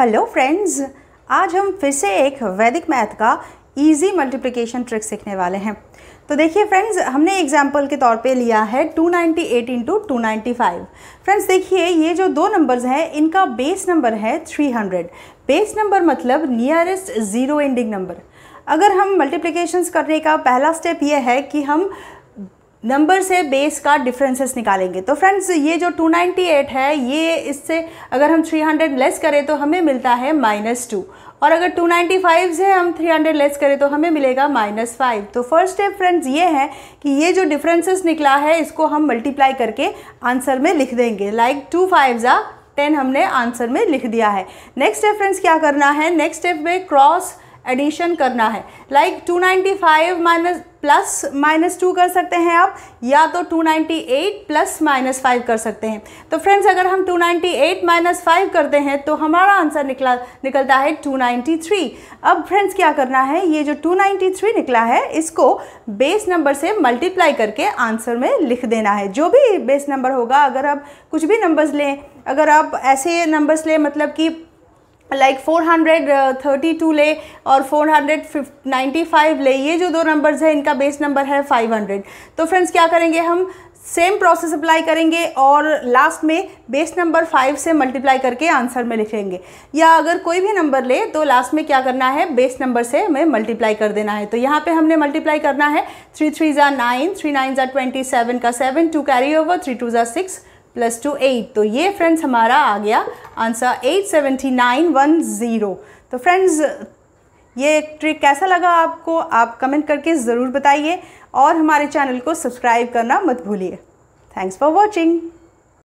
hello friends आज हम फिर से एक वैदिक मैथ का इजी मल्टीप्लिकेशन ट्रिक सीखने वाले हैं तो देखिए फ्रेंड्स हमने एग्जाम्पल के तौर पे लिया है 298 ninety eight into two friends देखिए ये जो दो नंबर्स हैं इनका बेस नंबर है 300 बेस नंबर मतलब नियरेस्ट ज़ीरो एंडिंग नंबर अगर हम मल्टीप्लिकेशंस करने का पहला स्टेप ये है कि हम नंबर से बेस का डिफरेंसेस निकालेंगे तो फ्रेंड्स ये जो 298 है ये इससे अगर हम 300 लेस करें तो हमें मिलता है माइनस टू और अगर 295 से हम 300 लेस करें तो हमें मिलेगा माइनस फाइव तो फर्स्ट स्टेप फ्रेंड्स ये है कि ये जो डिफरेंसेस निकला है इसको हम मल्टीप्लाई करके आंसर में लिख देंगे लाइक टू फाइव ज़ा टेन हमने आंसर में लिख दिया है नेक्स्ट स्टेप फ्रेंड्स क्या करना है नेक्स्ट स्टेप में क्रॉस एडिशन करना है like two ninety five minus plus minus two कर सकते हैं आप या तो 298 प्लस माइनस फाइव कर सकते हैं तो फ्रेंड्स अगर हम 298 माइनस फाइव करते हैं तो हमारा आंसर निकला निकलता है 293 अब फ्रेंड्स क्या करना है ये जो 293 निकला है इसको बेस नंबर से मल्टीप्लाई करके आंसर में लिख देना है जो भी बेस नंबर होगा अगर आप कुछ भी नंबर्स लें अगर आप ऐसे नंबर्स लें मतलब कि लाइक like 432 ले और 495 ले ये जो दो नंबर्स हैं इनका बेस नंबर है 500 तो फ्रेंड्स क्या करेंगे हम सेम प्रोसेस अप्लाई करेंगे और लास्ट में बेस नंबर फाइव से मल्टीप्लाई करके आंसर में लिखेंगे या अगर कोई भी नंबर ले तो लास्ट में क्या करना है बेस नंबर से हमें मल्टीप्लाई कर देना है तो यहाँ पे हमने मल्टीप्लाई करना है थ्री थ्री ज़ा नाइन थ्री नाइन ज़ा ट्वेंटी सेवन का seven two carry over three two ज़ा सिक्स प्लस टू एट तो ये फ्रेंड्स हमारा आ गया answer eight seventy nine one zero तो फ्रेंड्स ये ट्रिक कैसा लगा आपको आप कमेंट करके ज़रूर बताइए और हमारे चैनल को सब्सक्राइब करना मत भूलिए थैंक्स फॉर वॉचिंग